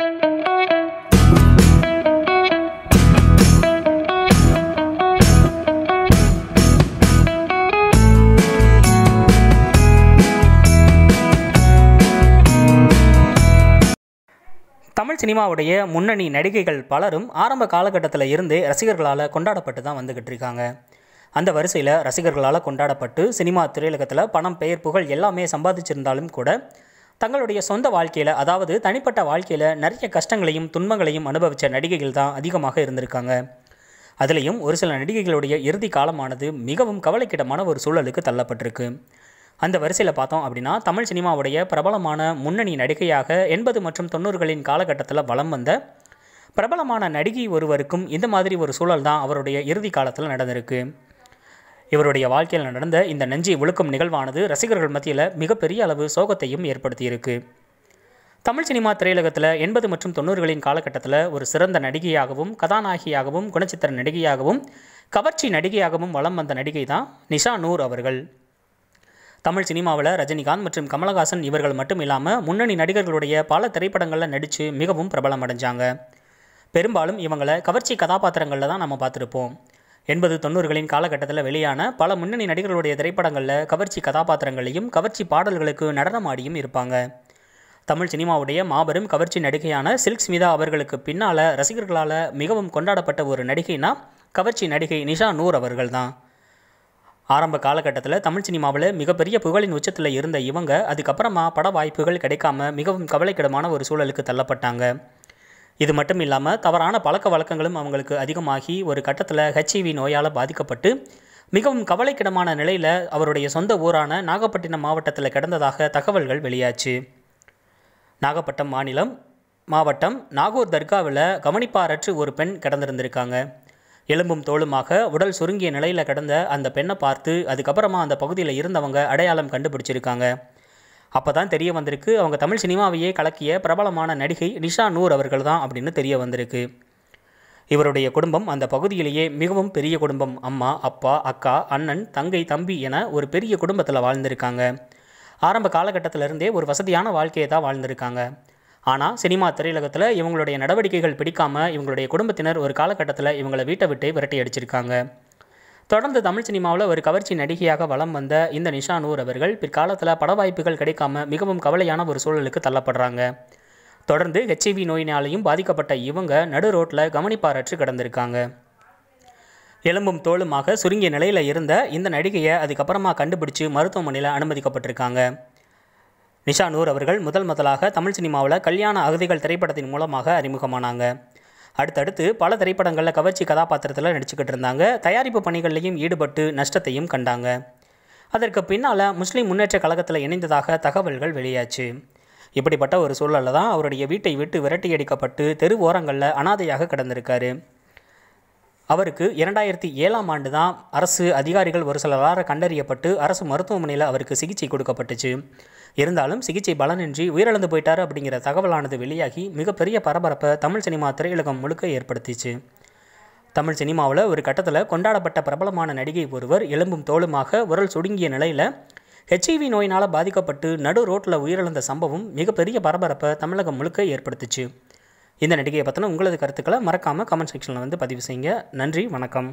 தமிழ் சினிமாவுடைய முன்னணி நடிகைகள் பலரும் ஆரம்ப காலகட்டத்தில் இருந்தே ரசிகர்களால் கொண்டாடப்பட்டு தான் வந்துக்கிட்டு இருக்காங்க அந்த வரிசையில் ரசிகர்களால் கொண்டாடப்பட்டு சினிமா திரையுலகத்தில் பணம் பெயர் புகழ் எல்லாமே சம்பாதிச்சிருந்தாலும் கூட தங்களுடைய சொந்த வாழ்க்கையில் அதாவது தனிப்பட்ட வாழ்க்கையில் நிறைய கஷ்டங்களையும் துன்பங்களையும் அனுபவித்த நடிகைகள் தான் அதிகமாக இருந்திருக்காங்க அதுலேயும் ஒரு சில நடிகைகளுடைய இறுதி காலமானது மிகவும் கவலைக்கிடமான ஒரு சூழலுக்கு தள்ளப்பட்டிருக்கு அந்த வரிசையில் பார்த்தோம் அப்படின்னா தமிழ் சினிமாவுடைய பிரபலமான முன்னணி நடிகையாக எண்பது மற்றும் தொண்ணூறுகளின் காலகட்டத்தில் வளம் வந்த பிரபலமான நடிகை ஒருவருக்கும் இந்த மாதிரி ஒரு சூழல் தான் அவருடைய இறுதி காலத்தில் நடந்திருக்கு இவருடைய வாழ்க்கையில் நடந்த இந்த நெஞ்சை ஒழுக்கும் நிகழ்வானது ரசிகர்கள் மத்தியில் மிகப்பெரிய அளவு சோகத்தையும் ஏற்படுத்தியிருக்கு தமிழ் சினிமா திரையுலகத்தில் எண்பது மற்றும் தொண்ணூறுகளின் காலகட்டத்தில் ஒரு சிறந்த நடிகையாகவும் கதாநாயகியாகவும் குணச்சித்திர நடிகையாகவும் கவர்ச்சி நடிகையாகவும் வளம் வந்த நடிகை தான் நிஷா நூர் அவர்கள் தமிழ் சினிமாவில் ரஜினிகாந்த் மற்றும் கமலஹாசன் இவர்கள் மட்டும் இல்லாமல் முன்னணி நடிகர்களுடைய பல திரைப்படங்களில் நடித்து மிகவும் பிரபலம் அடைஞ்சாங்க பெரும்பாலும் இவங்களை கவர்ச்சி கதாபாத்திரங்களில் தான் நம்ம பார்த்துருப்போம் எண்பது தொண்ணூறுகளின் காலகட்டத்தில் வெளியான பல முன்னணி நடிகர்களுடைய திரைப்படங்களில் கவர்ச்சி கதாபாத்திரங்களையும் கவர்ச்சி பாடல்களுக்கு நடனமாடியும் இருப்பாங்க தமிழ் சினிமாவுடைய மாபெரும் கவர்ச்சி நடிகையான சில்க் ஸ்மிதா அவர்களுக்கு பின்னால் ரசிகர்களால் மிகவும் கொண்டாடப்பட்ட ஒரு நடிகைனா கவர்ச்சி நடிகை நிஷா நூர் அவர்கள் தான் ஆரம்ப காலகட்டத்தில் தமிழ் சினிமாவில் மிகப்பெரிய புகழின் உச்சத்தில் இருந்த இவங்க அதுக்கப்புறமா பட வாய்ப்புகள் கிடைக்காம மிகவும் கவலைக்கிடமான ஒரு சூழலுக்கு தள்ளப்பட்டாங்க இது மட்டும் இல்லாமல் தவறான பழக்க வழக்கங்களும் அவங்களுக்கு அதிகமாகி ஒரு கட்டத்தில் ஹெச்ஐவி நோயால் பாதிக்கப்பட்டு மிகவும் கவலைக்கிடமான நிலையில் அவருடைய சொந்த ஊரான நாகப்பட்டினம் மாவட்டத்தில் கிடந்ததாக தகவல்கள் வெளியாச்சு நாகப்பட்டினம் மாநிலம் மாவட்டம் நாகூர் தர்காவில் கவனிப்பாரற்று ஒரு பெண் கிடந்திருந்திருக்காங்க எலும்பும் தோளுமாக உடல் சுருங்கிய நிலையில் கிடந்த அந்த பெண்ணை பார்த்து அதுக்கப்புறமா அந்த பகுதியில் இருந்தவங்க அடையாளம் கண்டுபிடிச்சிருக்காங்க அப்போ தான் தெரிய வந்திருக்கு அவங்க தமிழ் சினிமாவையே கலக்கிய பிரபலமான நடிகை நிஷா நூர் அவர்கள் தான் அப்படின்னு தெரிய வந்திருக்கு இவருடைய குடும்பம் அந்த பகுதியிலேயே மிகவும் பெரிய குடும்பம் அம்மா அப்பா அக்கா அண்ணன் தங்கை தம்பி என ஒரு பெரிய குடும்பத்தில் வாழ்ந்திருக்காங்க ஆரம்ப காலகட்டத்திலிருந்தே ஒரு வசதியான வாழ்க்கையை தான் வாழ்ந்திருக்காங்க ஆனால் சினிமா திரையுலகத்தில் இவங்களுடைய நடவடிக்கைகள் பிடிக்காமல் இவங்களுடைய குடும்பத்தினர் ஒரு காலகட்டத்தில் இவங்களை வீட்டை விட்டு விரட்டி அடிச்சிருக்காங்க தொடர்ந்து தமிழ் சினிமாவில் ஒரு கவர்ச்சி நடிகையாக வலம் வந்த இந்த நிஷா நூர் அவர்கள் பிற்காலத்தில் பட வாய்ப்புகள் கிடைக்காம மிகவும் கவலையான ஒரு சூழலுக்கு தள்ளப்படுறாங்க தொடர்ந்து ஹெச்ஐவி நோயினாலையும் பாதிக்கப்பட்ட இவங்க நடு ரோட்டில் கவனிப்பாரற்று கிடந்திருக்காங்க எலும்பும் தோளுமாக சுருங்கிய நிலையில் இருந்த இந்த நடிகையை அதுக்கப்புறமா கண்டுபிடிச்சு மருத்துவமனையில் அனுமதிக்கப்பட்டிருக்காங்க நிஷா நூர் அவர்கள் முதல் முதலாக தமிழ் சினிமாவில் கல்யாண அகதிகள் திரைப்படத்தின் மூலமாக அறிமுகமானாங்க அடுத்தடுத்து பல திரைப்படங்களில் கவர்ச்சி கதாபாத்திரத்தில் நடிச்சுக்கிட்டு இருந்தாங்க தயாரிப்பு பணிகள்லையும் ஈடுபட்டு நஷ்டத்தையும் கண்டாங்க அதற்கு பின்னால் முஸ்லீம் முன்னேற்ற கழகத்தில் இணைந்ததாக தகவல்கள் வெளியாச்சு இப்படிப்பட்ட ஒரு சூழலில் தான் அவருடைய வீட்டை விட்டு விரட்டியடிக்கப்பட்டு தெரு ஓரங்களில் அனாதையாக கிடந்திருக்காரு அவருக்கு இரண்டாயிரத்தி ஏழாம் ஆண்டு தான் அரசு அதிகாரிகள் ஒரு சிலரால் கண்டறியப்பட்டு அரசு மருத்துவமனையில் அவருக்கு சிகிச்சை கொடுக்கப்பட்டுச்சு இருந்தாலும் சிகிச்சை பலனின்றி உயிரிழந்து போயிட்டார் அப்படிங்கிற தகவலானது வெளியாகி மிகப்பெரிய பரபரப்பை தமிழ் சினிமா திரையுலகம் முழுக்க ஏற்படுத்திச்சு தமிழ் சினிமாவில் ஒரு கட்டத்தில் கொண்டாடப்பட்ட பிரபலமான நடிகை ஒருவர் எலும்பும் தோளுமாக உரல் சுடுங்கிய நிலையில் ஹெச்ஐவி நோயினால் பாதிக்கப்பட்டு நடு ரோட்டில் உயிரிழந்த சம்பவம் மிகப்பெரிய பரபரப்பை தமிழகம் முழுக்க ஏற்படுத்துச்சு இந்த நடிகையை பற்றின உங்களது கருத்துக்களை மறக்காமல் கமெண்ட் செக்ஷனில் வந்து பதிவு செய்யுங்க நன்றி வணக்கம்